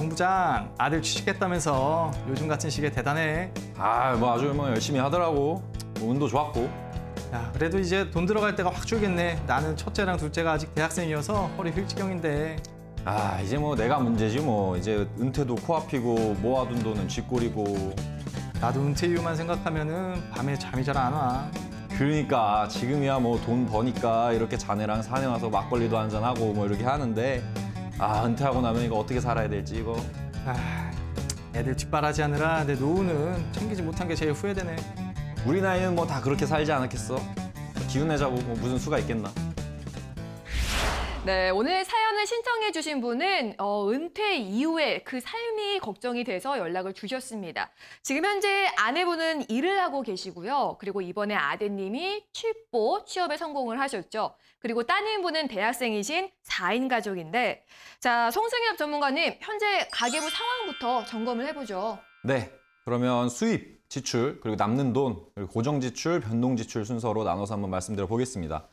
본부장 아들 취직했다면서 요즘 같은 시기에 대단해 아뭐 아주 뭐 열심히 하더라고 뭐 운도 좋았고 야 그래도 이제 돈 들어갈 때가 확 줄겠네 나는 첫째랑 둘째가 아직 대학생이어서 허리 휠지경인데 아 이제 뭐 내가 문제지 뭐 이제 은퇴도 코앞이고 모아둔 돈은 쥐꼬리고 나도 은퇴 이유만 생각하면은 밤에 잠이 잘 안 와. 그러니까 지금이야 뭐 돈 버니까 이렇게 자네랑 산에 와서 막걸리도 한잔하고 뭐 이렇게 하는데 아 은퇴하고 나면 이거 어떻게 살아야 될지 이거 아, 애들 뒷바라지 하느라 내 노후는 챙기지 못한 게 제일 후회되네 우리 나이는 뭐 다 그렇게 살지 않았겠어 기운 내자고 뭐 무슨 수가 있겠나 네, 오늘 사연을 신청해 주신 분은 어, 은퇴 이후에 그 삶이 걱정이 돼서 연락을 주셨습니다. 지금 현재 아내분은 일을 하고 계시고요. 그리고 이번에 아드님이 취업 취업에 성공을 하셨죠. 그리고 따님분은 대학생이신 4인 가족인데 자 송승엽 전문가님 현재 가계부 상황부터 점검을 해보죠. 네, 그러면 수입, 지출, 그리고 남는 돈, 그리고 고정지출, 변동지출 순서로 나눠서 한번 말씀드려 보겠습니다.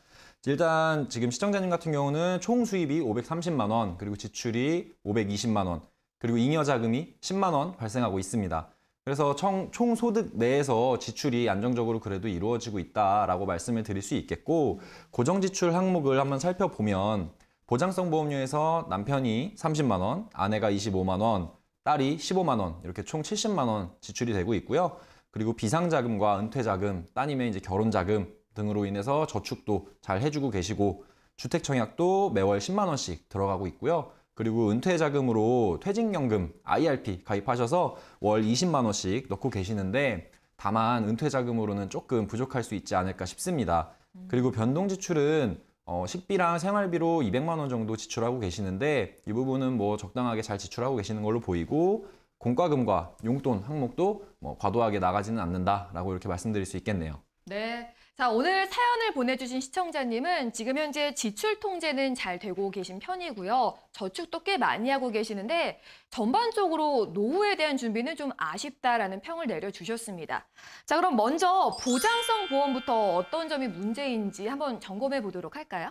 일단 지금 시청자님 같은 경우는 총 수입이 530만 원, 그리고 지출이 520만 원, 그리고 잉여 자금이 10만 원 발생하고 있습니다. 그래서 총, 총 소득 내에서 지출이 안정적으로 그래도 이루어지고 있다라고 말씀을 드릴 수 있겠고 고정 지출 항목을 한번 살펴보면 보장성 보험료에서 남편이 30만 원, 아내가 25만 원, 딸이 15만 원 이렇게 총 70만 원 지출이 되고 있고요. 그리고 비상자금과 은퇴자금, 따님의 이제 결혼자금 등으로 인해서 저축도 잘 해주고 계시고 주택청약도 매월 10만 원씩 들어가고 있고요. 그리고 은퇴 자금으로 퇴직연금 IRP 가입하셔서 월 20만 원씩 넣고 계시는데 다만 은퇴 자금으로는 조금 부족할 수 있지 않을까 싶습니다. 그리고 변동 지출은 어, 식비랑 생활비로 200만 원 정도 지출하고 계시는데 이 부분은 뭐 적당하게 잘 지출하고 계시는 걸로 보이고 공과금과 용돈 항목도 뭐 과도하게 나가지는 않는다라고 이렇게 말씀드릴 수 있겠네요. 네. 자, 오늘 사연을 보내주신 시청자님은 지금 현재 지출 통제는 잘 되고 계신 편이고요. 저축도 꽤 많이 하고 계시는데 전반적으로 노후에 대한 준비는 좀 아쉽다라는 평을 내려주셨습니다. 자, 그럼 먼저 보장성 보험부터 어떤 점이 문제인지 한번 점검해 보도록 할까요?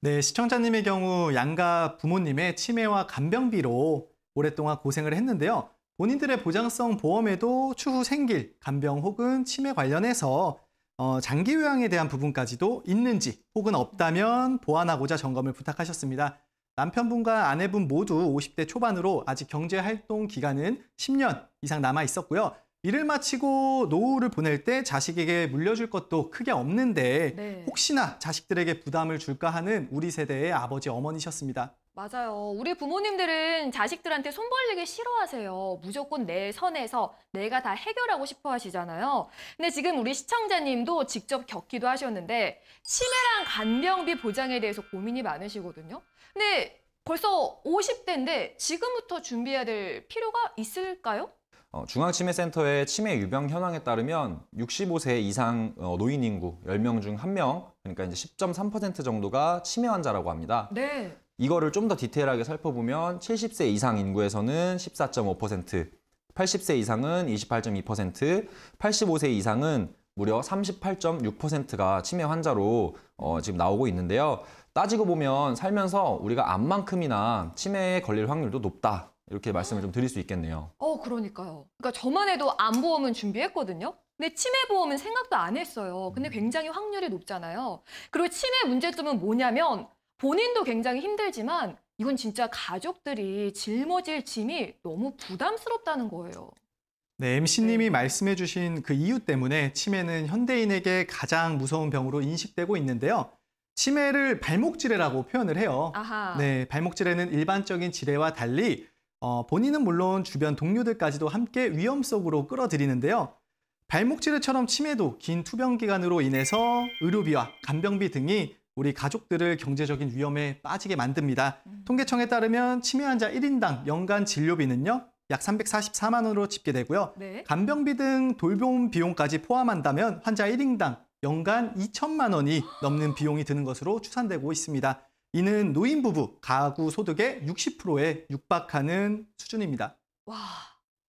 네, 시청자님의 경우 양가 부모님의 치매와 간병비로 오랫동안 고생을 했는데요. 본인들의 보장성 보험에도 추후 생길 간병 혹은 치매 관련해서 어, 장기 요양에 대한 부분까지도 있는지 혹은 없다면 보완하고자 점검을 부탁하셨습니다. 남편분과 아내분 모두 50대 초반으로 아직 경제활동 기간은 10년 이상 남아 있었고요. 일을 마치고 노후를 보낼 때 자식에게 물려줄 것도 크게 없는데 네. 혹시나 자식들에게 부담을 줄까 하는 우리 세대의 아버지 어머니셨습니다. 맞아요. 우리 부모님들은 자식들한테 손 벌리기 싫어하세요. 무조건 내 선에서 내가 다 해결하고 싶어 하시잖아요. 근데 지금 우리 시청자님도 직접 겪기도 하셨는데 치매랑 간병비 보장에 대해서 고민이 많으시거든요. 근데 벌써 50대인데 지금부터 준비해야 될 필요가 있을까요? 어, 중앙치매센터의 치매 유병 현황에 따르면 65세 이상 어, 노인 인구 10명 중 1명, 그러니까 이제 10.3% 정도가 치매 환자라고 합니다. 네. 이거를 좀 더 디테일하게 살펴보면 70세 이상 인구에서는 14.5%, 80세 이상은 28.2%, 85세 이상은 무려 38.6%가 치매 환자로 어, 지금 나오고 있는데요. 따지고 보면 살면서 우리가 암만큼이나 치매에 걸릴 확률도 높다. 이렇게 말씀을 좀 드릴 수 있겠네요. 어, 그러니까요. 그러니까 저만 해도 암보험은 준비했거든요. 근데 치매 보험은 생각도 안 했어요. 근데 음. 굉장히 확률이 높잖아요. 그리고 치매 문제점은 뭐냐면 본인도 굉장히 힘들지만 이건 진짜 가족들이 짊어질 짐이 너무 부담스럽다는 거예요. 네, MC님이 네. 말씀해 주신 그 이유 때문에 치매는 현대인에게 가장 무서운 병으로 인식되고 있는데요. 치매를 발목지레라고 표현을 해요. 아하. 네, 발목지레는 일반적인 지레와 달리 어, 본인은 물론 주변 동료들까지도 함께 위험 속으로 끌어들이는데요. 발목지레처럼 치매도 긴 투병 기간으로 인해서 의료비와 간병비 등이 우리 가족들을 경제적인 위험에 빠지게 만듭니다. 음. 통계청에 따르면 치매 환자 1인당 연간 진료비는요. 약 344만 원으로 집계되고요. 네. 간병비 등 돌봄 비용까지 포함한다면 환자 1인당 연간 2천만 원이 넘는 비용이 드는 것으로 추산되고 있습니다. 이는 노인 부부 가구 소득의 60%에 육박하는 수준입니다. 와,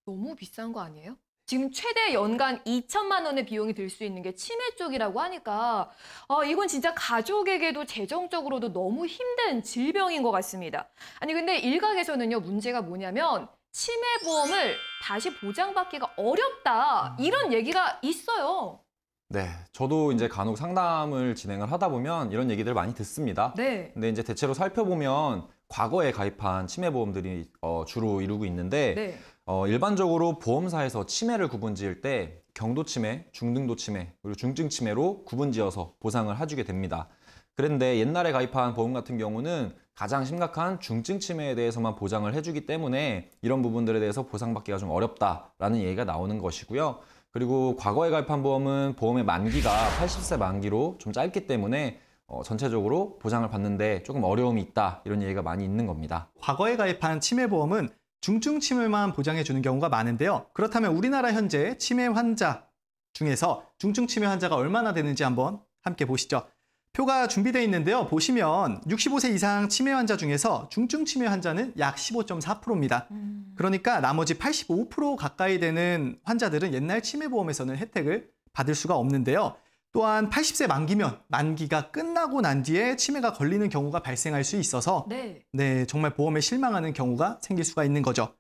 너무 비싼 거 아니에요? 지금 최대 연간 2천만 원의 비용이 들 수 있는 게 치매 쪽이라고 하니까 아, 이건 진짜 가족에게도 재정적으로도 너무 힘든 질병인 것 같습니다. 아니 근데 일각에서는요 문제가 뭐냐면 치매 보험을 다시 보장받기가 어렵다 이런 얘기가 있어요. 네, 저도 이제 간혹 상담을 진행을 하다 보면 이런 얘기들 많이 듣습니다. 네. 근데 이제 대체로 살펴보면 과거에 가입한 치매 보험들이 어, 주로 이루고 있는데 네. 어, 일반적으로 보험사에서 치매를 구분지을 때 경도 치매, 중등도 치매, 그리고 중증 치매로 구분지어서 보상을 해주게 됩니다. 그런데 옛날에 가입한 보험 같은 경우는 가장 심각한 중증 치매에 대해서만 보장을 해주기 때문에 이런 부분들에 대해서 보상받기가 좀 어렵다라는 얘기가 나오는 것이고요. 그리고 과거에 가입한 보험은 보험의 만기가 80세 만기로 좀 짧기 때문에 어, 전체적으로 보장을 받는데 조금 어려움이 있다 이런 얘기가 많이 있는 겁니다. 과거에 가입한 치매보험은 중증 치매만 보장해 주는 경우가 많은데요. 그렇다면 우리나라 현재 치매 환자 중에서 중증 치매 환자가 얼마나 되는지 한번 함께 보시죠. 표가 준비되어 있는데요. 보시면 65세 이상 치매 환자 중에서 중증 치매 환자는 약 15.4%입니다. 음. 그러니까 나머지 85% 가까이 되는 환자들은 옛날 치매 보험에서는 혜택을 받을 수가 없는데요. 또한 80세 만기면 만기가 끝나고 난 뒤에 치매가 걸리는 경우가 발생할 수 있어서 네. 네, 정말 보험에 실망하는 경우가 생길 수가 있는 거죠.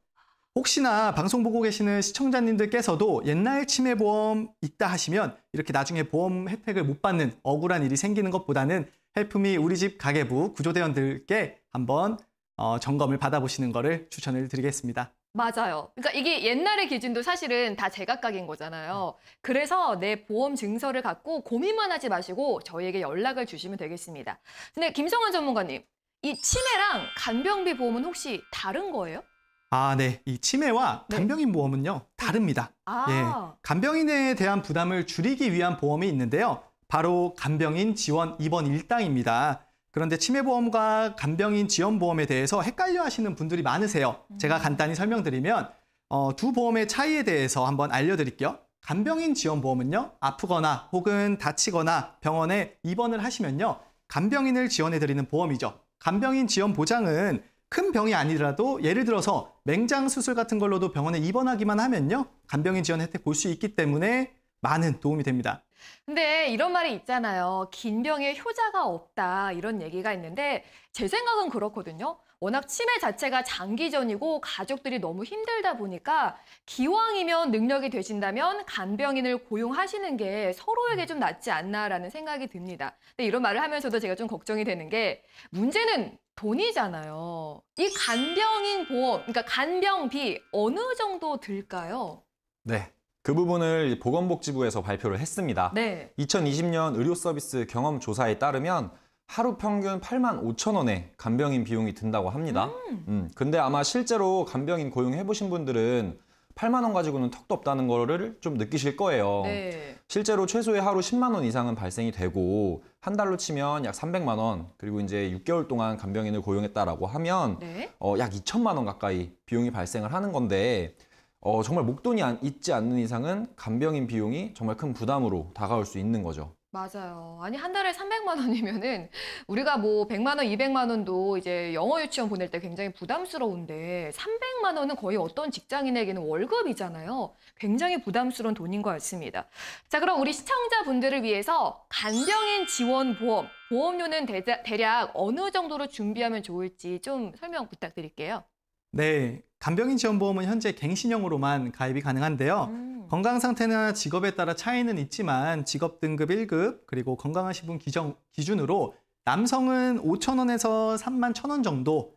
혹시나 방송 보고 계시는 시청자님들께서도 옛날 치매 보험 있다 하시면 이렇게 나중에 보험 혜택을 못 받는 억울한 일이 생기는 것보다는 헬프미 우리 집 가계부 구조대원들께 한번 어, 점검을 받아보시는 것을 추천을 드리겠습니다. 맞아요. 그러니까 이게 옛날의 기준도 사실은 다 제각각인 거잖아요. 음. 그래서 내 보험 증서를 갖고 고민만 하지 마시고 저희에게 연락을 주시면 되겠습니다. 근데 김성환 전문가님, 이 치매랑 간병비 보험은 혹시 다른 거예요? 아, 네. 이 치매와 네. 간병인 보험은요, 다릅니다. 아. 예. 간병인에 대한 부담을 줄이기 위한 보험이 있는데요. 바로 간병인 지원 2번 1당입니다 그런데 치매보험과 간병인 지원보험에 대해서 헷갈려 하시는 분들이 많으세요. 제가 음. 간단히 설명드리면 어, 두 보험의 차이에 대해서 한번 알려드릴게요. 간병인 지원보험은요. 아프거나 혹은 다치거나 병원에 입원을 하시면요. 간병인을 지원해드리는 보험이죠. 간병인 지원 보장은 큰 병이 아니더라도 예를 들어서 맹장 수술 같은 걸로도 병원에 입원하기만 하면요. 간병인 지원 혜택 볼 수 있기 때문에 많은 도움이 됩니다. 근데 이런 말이 있잖아요. 긴 병에 효자가 없다 이런 얘기가 있는데 제 생각은 그렇거든요. 워낙 치매 자체가 장기전이고 가족들이 너무 힘들다 보니까 기왕이면 능력이 되신다면 간병인을 고용하시는 게 서로에게 좀 낫지 않나라는 생각이 듭니다. 근데 이런 말을 하면서도 제가 좀 걱정이 되는 게 문제는 돈이잖아요. 이 간병인 보험, 그러니까 간병비 어느 정도 들까요? 네, 그 부분을 보건복지부에서 발표를 했습니다. 네. 2020년 의료서비스 경험 조사에 따르면 하루 평균 8만 5천 원의 간병인 비용이 든다고 합니다. 음. 음, 근데 아마 실제로 간병인 고용해보신 분들은 8만 원 가지고는 턱도 없다는 거를 좀 느끼실 거예요. 네. 실제로 최소의 하루 10만 원 이상은 발생이 되고 한 달로 치면 약 300만 원 그리고 이제 6개월 동안 간병인을 고용했다라고 하면 네. 어, 약 2천만 원 가까이 비용이 발생을 하는 건데 어, 정말 목돈이 안, 있지 않는 이상은 간병인 비용이 정말 큰 부담으로 다가올 수 있는 거죠. 맞아요. 아니 한 달에 300만 원이면은 우리가 뭐 100만 원, 200만 원도 이제 영어 유치원 보낼 때 굉장히 부담스러운데 300만 원은 거의 어떤 직장인에게는 월급이잖아요. 굉장히 부담스러운 돈인 것 같습니다. 자, 그럼 우리 시청자분들을 위해서 간병인 지원 보험 보험료는 대자, 대략 어느 정도로 준비하면 좋을지 좀 설명 부탁드릴게요. 네, 간병인 지원보험은 현재 갱신형으로만 가입이 가능한데요. 음. 건강 상태나 직업에 따라 차이는 있지만 직업 등급 1급 그리고 건강하신 분 기정, 기준으로 남성은 5천 원에서 3만 1천 원 정도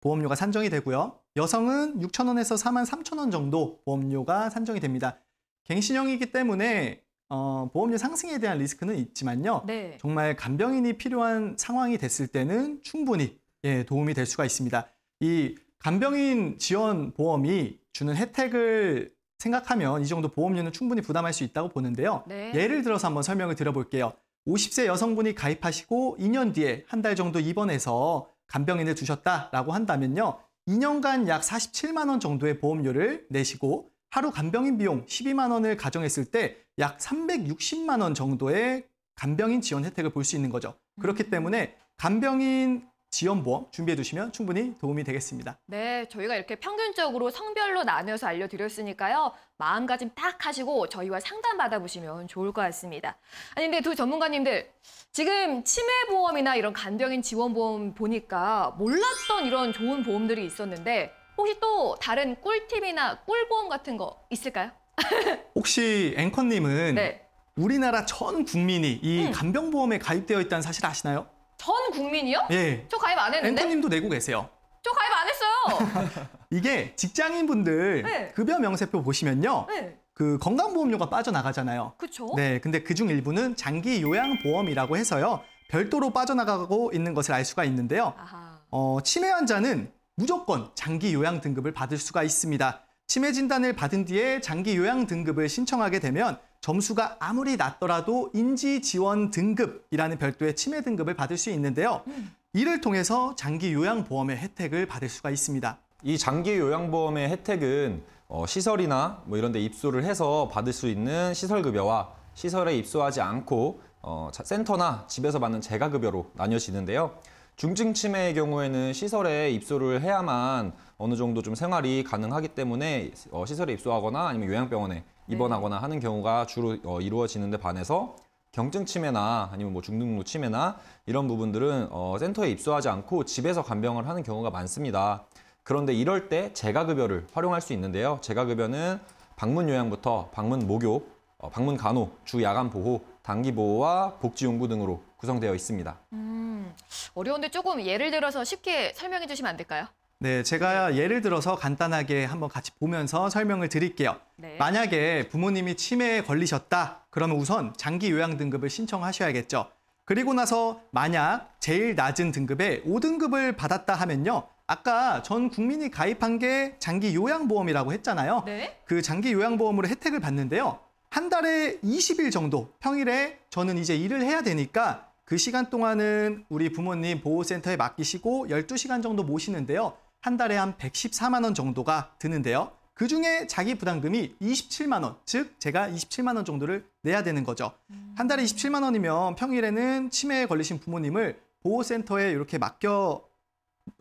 보험료가 산정이 되고요. 여성은 6천 원에서 4만 3천 원 정도 보험료가 산정이 됩니다. 갱신형이기 때문에 어, 보험료 상승에 대한 리스크는 있지만요. 네. 정말 간병인이 필요한 상황이 됐을 때는 충분히 예, 도움이 될 수가 있습니다. 이 간병인 지원 보험이 주는 혜택을 생각하면 이 정도 보험료는 충분히 부담할 수 있다고 보는데요. 네. 예를 들어서 한번 설명을 드려볼게요. 50세 여성분이 가입하시고 2년 뒤에 한 달 정도 입원해서 간병인을 두셨다라고 한다면요. 2년간 약 47만 원 정도의 보험료를 내시고 하루 간병인 비용 12만 원을 가정했을 때 약 360만 원 정도의 간병인 지원 혜택을 볼 수 있는 거죠. 그렇기 음. 때문에 간병인 지원보험 준비해 두시면 충분히 도움이 되겠습니다. 네, 저희가 이렇게 평균적으로 성별로 나누어서 알려드렸으니까요. 마음가짐 딱 하시고 저희와 상담받아보시면 좋을 것 같습니다. 아니, 근데 두 전문가님들, 지금 치매보험이나 이런 간병인 지원보험 보니까 몰랐던 이런 좋은 보험들이 있었는데 혹시 또 다른 꿀팁이나 꿀보험 같은 거 있을까요? 혹시 앵커님은 네. 우리나라 전 국민이 이 음. 간병보험에 가입되어 있다는 사실 아시나요? 전 국민이요? 예. 저 가입 안 했는데? 앵커님도 내고 계세요. 저 가입 안 했어요. 이게 직장인분들 네. 급여 명세표 보시면요. 네. 그 건강보험료가 빠져나가잖아요. 그렇죠. 네, 근데 그 중 일부는 장기 요양보험이라고 해서요. 별도로 빠져나가고 있는 것을 알 수가 있는데요. 아하. 어, 치매 환자는 무조건 장기 요양 등급을 받을 수가 있습니다. 치매 진단을 받은 뒤에 장기 요양 등급을 신청하게 되면 점수가 아무리 낮더라도 인지 지원 등급이라는 별도의 치매 등급을 받을 수 있는데요. 음. 이를 통해서 장기 요양보험의 혜택을 받을 수가 있습니다. 이 장기 요양보험의 혜택은 어, 시설이나 뭐 이런 데 입소를 해서 받을 수 있는 시설급여와 시설에 입소하지 않고 어, 센터나 집에서 받는 재가급여로 나뉘어지는데요. 중증 치매의 경우에는 시설에 입소를 해야만 어느 정도 좀 생활이 가능하기 때문에 어, 시설에 입소하거나 아니면 요양병원에 네. 입원하거나 하는 경우가 주로 어, 이루어지는데 반해서 경증 치매나 아니면 뭐 중등부 치매나 이런 부분들은 어, 센터에 입소하지 않고 집에서 간병을 하는 경우가 많습니다. 그런데 이럴 때 재가급여를 활용할 수 있는데요. 재가급여는 방문 요양부터 방문 목욕, 어, 방문 간호, 주 야간 보호, 단기 보호와 복지 용구 등으로 구성되어 있습니다. 음, 어려운데 조금 예를 들어서 쉽게 설명해 주시면 안 될까요? 네, 제가 예를 들어서 간단하게 한번 같이 보면서 설명을 드릴게요. 네. 만약에 부모님이 치매에 걸리셨다, 그러면 우선 장기 요양 등급을 신청하셔야겠죠. 그리고 나서 만약 제일 낮은 등급에 5등급을 받았다 하면요. 아까 전 국민이 가입한 게 장기 요양보험이라고 했잖아요. 네? 그 장기 요양보험으로 혜택을 받는데요. 한 달에 20일 정도 평일에 저는 이제 일을 해야 되니까 그 시간 동안은 우리 부모님 보호센터에 맡기시고 12시간 정도 모시는데요. 한 달에 한 114만 원 정도가 드는데요. 그중에 자기 부담금이 27만 원, 즉 제가 27만 원 정도를 내야 되는 거죠. 한 달에 27만 원이면 평일에는 치매에 걸리신 부모님을 보호센터에 이렇게 맡겨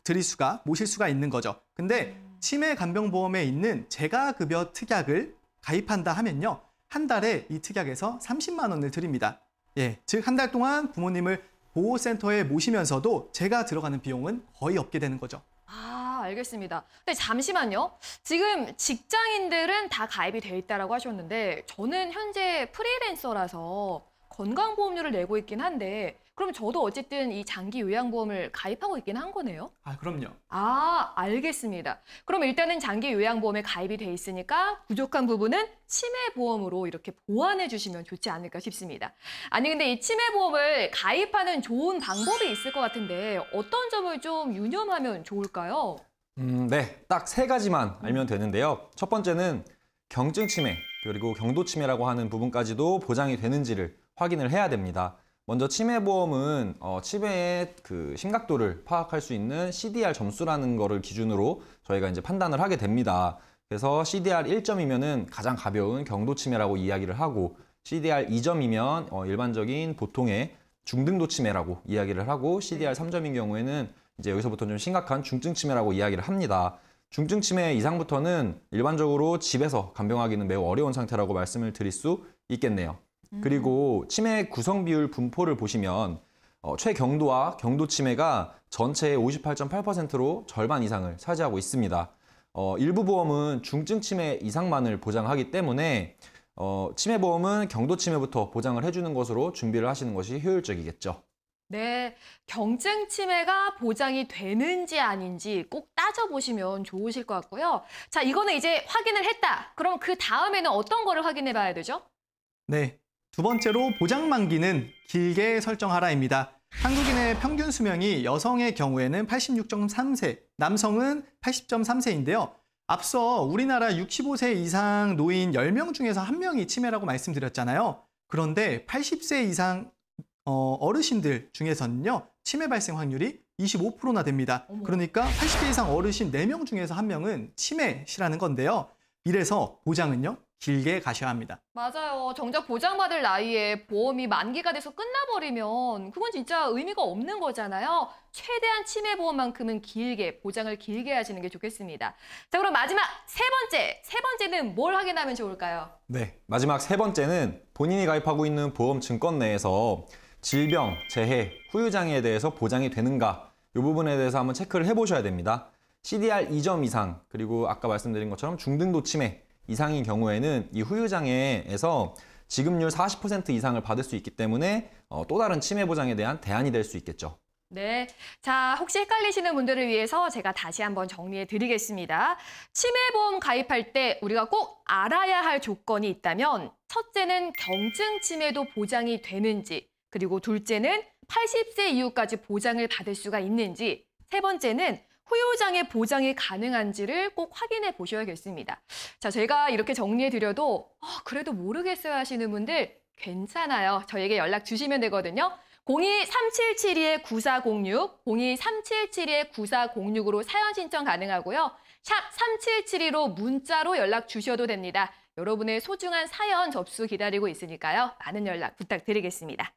드릴 수가 모실 수가 있는 거죠. 근데 치매 간병보험에 있는 재가급여 특약을 가입한다 하면요. 한 달에 이 특약에서 30만 원을 드립니다. 예, 즉 한 달 동안 부모님을 보호센터에 모시면서도 제가 들어가는 비용은 거의 없게 되는 거죠. 알겠습니다. 근데 잠시만요. 지금 직장인들은 다 가입이 돼 있다라고 하셨는데 저는 현재 프리랜서라서 건강보험료를 내고 있긴 한데 그럼 저도 어쨌든 이 장기 요양보험을 가입하고 있긴 한 거네요? 아 그럼요. 아 알겠습니다. 그럼 일단은 장기 요양보험에 가입이 돼 있으니까 부족한 부분은 치매보험으로 이렇게 보완해 주시면 좋지 않을까 싶습니다. 아니 근데 이 치매보험을 가입하는 좋은 방법이 있을 것 같은데 어떤 점을 좀 유념하면 좋을까요? 음, 네, 딱 세 가지만 알면 되는데요. 첫 번째는 경증 치매 그리고 경도 치매라고 하는 부분까지도 보장이 되는지를 확인을 해야 됩니다. 먼저 치매 보험은 어, 치매의 그 심각도를 파악할 수 있는 CDR 점수라는 거를 기준으로 저희가 이제 판단을 하게 됩니다. 그래서 CDR 1점이면은 가장 가벼운 경도 치매라고 이야기를 하고 CDR 2점이면 어, 일반적인 보통의 중등도 치매라고 이야기를 하고 CDR 3점인 경우에는 이제 여기서부터는 좀 심각한 중증 치매라고 이야기를 합니다. 중증 치매 이상부터는 일반적으로 집에서 간병하기는 매우 어려운 상태라고 말씀을 드릴 수 있겠네요. 음. 그리고 치매 구성 비율 분포를 보시면 어, 최경도와 경도 치매가 전체의 58.8%로 절반 이상을 차지하고 있습니다. 어, 일부 보험은 중증 치매 이상만을 보장하기 때문에 어, 치매 보험은 경도 치매부터 보장을 해주는 것으로 준비를 하시는 것이 효율적이겠죠. 네, 경증 치매가 보장이 되는지 아닌지 꼭 따져보시면 좋으실 것 같고요. 자, 이거는 이제 확인을 했다. 그럼 그 다음에는 어떤 거를 확인해 봐야 되죠? 네, 두 번째로 보장 만기는 길게 설정하라입니다. 한국인의 평균 수명이 여성의 경우에는 86.3세, 남성은 80.3세인데요. 앞서 우리나라 65세 이상 노인 10명 중에서 1명이 치매라고 말씀드렸잖아요. 그런데 80세 이상 어, 어르신들 중에서는요 치매 발생 확률이 25%나 됩니다. 어머. 그러니까 80대 이상 어르신 4명 중에서 1명은 치매시라는 건데요. 이래서 보장은요 길게 가셔야 합니다. 맞아요. 정작 보장받을 나이에 보험이 만기가 돼서 끝나버리면 그건 진짜 의미가 없는 거잖아요. 최대한 치매 보험만큼은 길게 보장을 길게 하시는 게 좋겠습니다. 자 그럼 마지막 세 번째 세 번째는 뭘 확인하면 좋을까요? 네 마지막 세 번째는 본인이 가입하고 있는 보험 증권 내에서 질병, 재해, 후유장애에 대해서 보장이 되는가 이 부분에 대해서 한번 체크를 해보셔야 됩니다. CDR 2점 이상 그리고 아까 말씀드린 것처럼 중등도 치매 이상인 경우에는 이 후유장애에서 지급률 40% 이상을 받을 수 있기 때문에 어, 또 다른 치매 보장에 대한 대안이 될 수 있겠죠. 네. 자, 혹시 헷갈리시는 분들을 위해서 제가 다시 한번 정리해 드리겠습니다. 치매보험 가입할 때 우리가 꼭 알아야 할 조건이 있다면 첫째는 경증 치매도 보장이 되는지 그리고 둘째는 80세 이후까지 보장을 받을 수가 있는지, 세 번째는 후유장의 보장이 가능한지를 꼭 확인해 보셔야겠습니다. 자, 제가 이렇게 정리해 드려도 어, 아, 그래도 모르겠어요 하시는 분들 괜찮아요. 저에게 연락 주시면 되거든요. 02-3772-9406, 02-3772-9406으로 사연 신청 가능하고요. 샵 3772로 문자로 연락 주셔도 됩니다. 여러분의 소중한 사연 접수 기다리고 있으니까요. 많은 연락 부탁드리겠습니다.